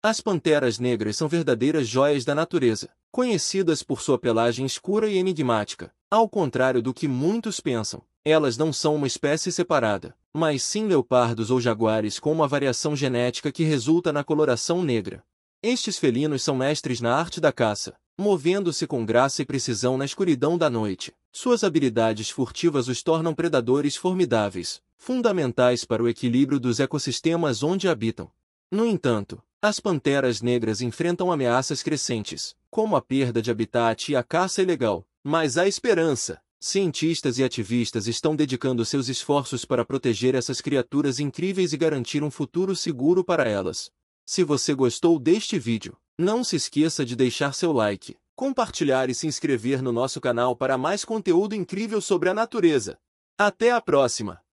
As panteras negras são verdadeiras joias da natureza, conhecidas por sua pelagem escura e enigmática. Ao contrário do que muitos pensam, elas não são uma espécie separada, mas sim leopardos ou jaguares com uma variação genética que resulta na coloração negra. Estes felinos são mestres na arte da caça, movendo-se com graça e precisão na escuridão da noite. Suas habilidades furtivas os tornam predadores formidáveis, fundamentais para o equilíbrio dos ecossistemas onde habitam. No entanto, as panteras negras enfrentam ameaças crescentes, como a perda de habitat e a caça ilegal, mas há esperança. Cientistas e ativistas estão dedicando seus esforços para proteger essas criaturas incríveis e garantir um futuro seguro para elas. Se você gostou deste vídeo, não se esqueça de deixar seu like, compartilhar e se inscrever no nosso canal para mais conteúdo incrível sobre a natureza. Até a próxima!